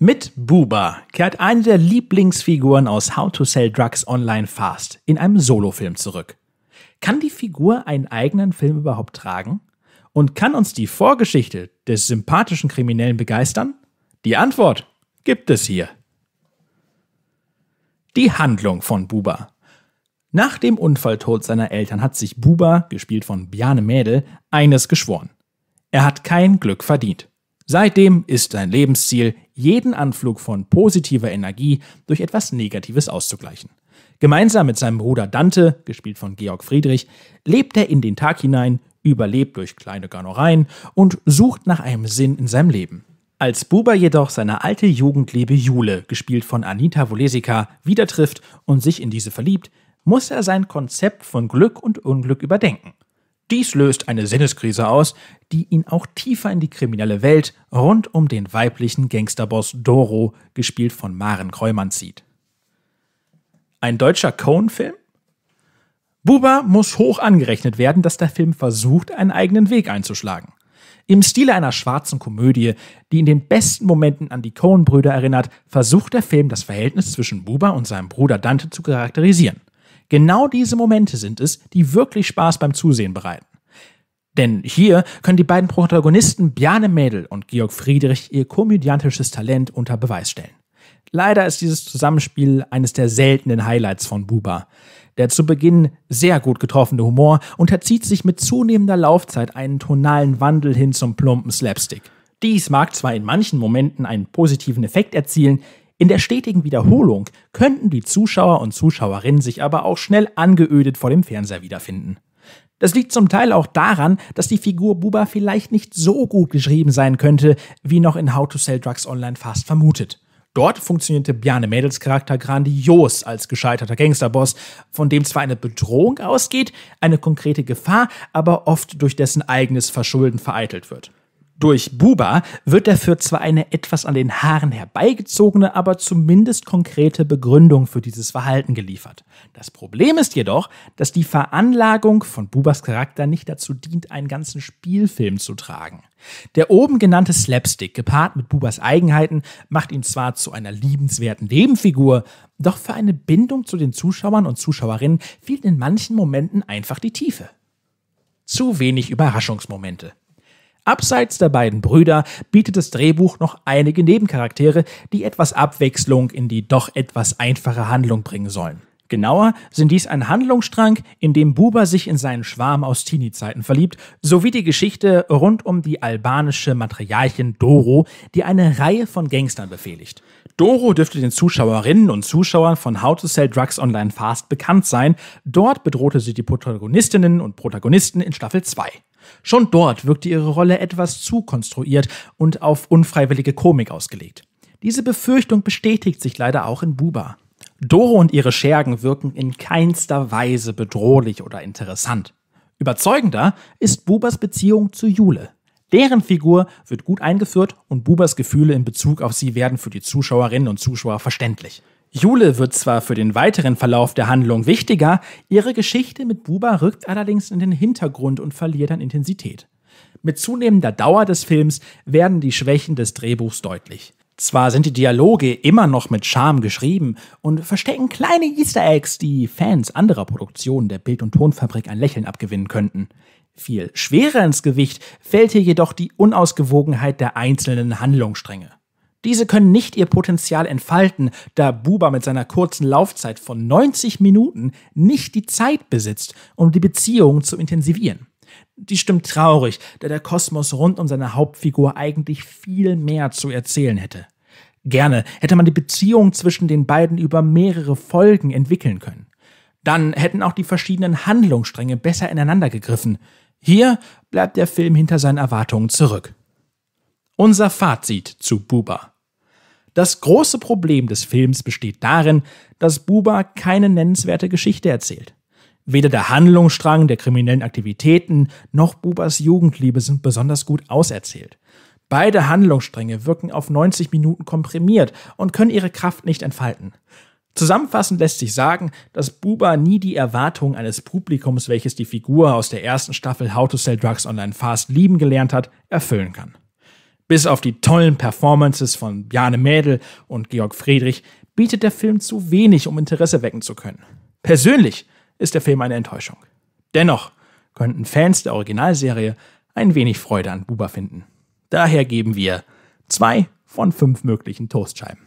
Mit Buba kehrt eine der Lieblingsfiguren aus How to Sell Drugs Online Fast in einem Solofilm zurück. Kann die Figur einen eigenen Film überhaupt tragen? Und kann uns die Vorgeschichte des sympathischen Kriminellen begeistern? Die Antwort gibt es hier. Die Handlung von Buba. Nach dem Unfalltod seiner Eltern hat sich Buba, gespielt von Bjane Mädel, eines geschworen. Er hat kein Glück verdient. Seitdem ist sein Lebensziel, jeden Anflug von positiver Energie durch etwas Negatives auszugleichen. Gemeinsam mit seinem Bruder Dante, gespielt von Georg Friedrich, lebt er in den Tag hinein, überlebt durch kleine Garnereien und sucht nach einem Sinn in seinem Leben. Als Buber jedoch seine alte Jugendliebe Jule, gespielt von Anita Wolesika, wieder trifft und sich in diese verliebt, muss er sein Konzept von Glück und Unglück überdenken. Dies löst eine Sinneskrise aus, die ihn auch tiefer in die kriminelle Welt rund um den weiblichen Gangsterboss Doro, gespielt von Maren Kreumann, zieht. Ein deutscher Cone-Film? Buba muss hoch angerechnet werden, dass der Film versucht, einen eigenen Weg einzuschlagen. Im Stile einer schwarzen Komödie, die in den besten Momenten an die cohen brüder erinnert, versucht der Film, das Verhältnis zwischen Buba und seinem Bruder Dante zu charakterisieren. Genau diese Momente sind es, die wirklich Spaß beim Zusehen bereiten. Denn hier können die beiden Protagonisten Bjane Mädel und Georg Friedrich ihr komödiantisches Talent unter Beweis stellen. Leider ist dieses Zusammenspiel eines der seltenen Highlights von Buba. Der zu Beginn sehr gut getroffene Humor unterzieht sich mit zunehmender Laufzeit einen tonalen Wandel hin zum plumpen Slapstick. Dies mag zwar in manchen Momenten einen positiven Effekt erzielen, in der stetigen Wiederholung könnten die Zuschauer und Zuschauerinnen sich aber auch schnell angeödet vor dem Fernseher wiederfinden. Das liegt zum Teil auch daran, dass die Figur Buba vielleicht nicht so gut geschrieben sein könnte, wie noch in How to Sell Drugs Online fast vermutet. Dort funktionierte Bjarne Mädels Charakter grandios als gescheiterter Gangsterboss, von dem zwar eine Bedrohung ausgeht, eine konkrete Gefahr, aber oft durch dessen eigenes Verschulden vereitelt wird. Durch Buba wird dafür zwar eine etwas an den Haaren herbeigezogene, aber zumindest konkrete Begründung für dieses Verhalten geliefert. Das Problem ist jedoch, dass die Veranlagung von Bubas Charakter nicht dazu dient, einen ganzen Spielfilm zu tragen. Der oben genannte Slapstick, gepaart mit Bubas Eigenheiten, macht ihn zwar zu einer liebenswerten Nebenfigur, doch für eine Bindung zu den Zuschauern und Zuschauerinnen fehlt in manchen Momenten einfach die Tiefe. Zu wenig Überraschungsmomente. Abseits der beiden Brüder bietet das Drehbuch noch einige Nebencharaktere, die etwas Abwechslung in die doch etwas einfache Handlung bringen sollen. Genauer sind dies ein Handlungsstrang, in dem Buba sich in seinen Schwarm aus Teenie-Zeiten verliebt, sowie die Geschichte rund um die albanische Materialchen Doro, die eine Reihe von Gangstern befehligt. Doro dürfte den Zuschauerinnen und Zuschauern von How to Sell Drugs Online Fast bekannt sein. Dort bedrohte sie die Protagonistinnen und Protagonisten in Staffel 2. Schon dort wirkte ihre Rolle etwas zu konstruiert und auf unfreiwillige Komik ausgelegt. Diese Befürchtung bestätigt sich leider auch in Buba. Doro und ihre Schergen wirken in keinster Weise bedrohlich oder interessant. Überzeugender ist Bubas Beziehung zu Jule. Deren Figur wird gut eingeführt und Bubas Gefühle in Bezug auf sie werden für die Zuschauerinnen und Zuschauer verständlich. Jule wird zwar für den weiteren Verlauf der Handlung wichtiger, ihre Geschichte mit Buba rückt allerdings in den Hintergrund und verliert an Intensität. Mit zunehmender Dauer des Films werden die Schwächen des Drehbuchs deutlich. Zwar sind die Dialoge immer noch mit Charme geschrieben und verstecken kleine Easter Eggs, die Fans anderer Produktionen der Bild- und Tonfabrik ein Lächeln abgewinnen könnten. Viel schwerer ins Gewicht fällt hier jedoch die Unausgewogenheit der einzelnen Handlungsstränge. Diese können nicht ihr Potenzial entfalten, da Buba mit seiner kurzen Laufzeit von 90 Minuten nicht die Zeit besitzt, um die Beziehung zu intensivieren. Die stimmt traurig, da der Kosmos rund um seine Hauptfigur eigentlich viel mehr zu erzählen hätte. Gerne hätte man die Beziehung zwischen den beiden über mehrere Folgen entwickeln können. Dann hätten auch die verschiedenen Handlungsstränge besser ineinander gegriffen. Hier bleibt der Film hinter seinen Erwartungen zurück. Unser Fazit zu Buba. Das große Problem des Films besteht darin, dass Buba keine nennenswerte Geschichte erzählt. Weder der Handlungsstrang der kriminellen Aktivitäten noch Bubas Jugendliebe sind besonders gut auserzählt. Beide Handlungsstränge wirken auf 90 Minuten komprimiert und können ihre Kraft nicht entfalten. Zusammenfassend lässt sich sagen, dass Buba nie die Erwartungen eines Publikums, welches die Figur aus der ersten Staffel How to Sell Drugs Online Fast lieben gelernt hat, erfüllen kann. Bis auf die tollen Performances von Bjarne Mädel und Georg Friedrich bietet der Film zu wenig, um Interesse wecken zu können. Persönlich ist der Film eine Enttäuschung. Dennoch könnten Fans der Originalserie ein wenig Freude an Buba finden. Daher geben wir zwei von fünf möglichen Toastscheiben.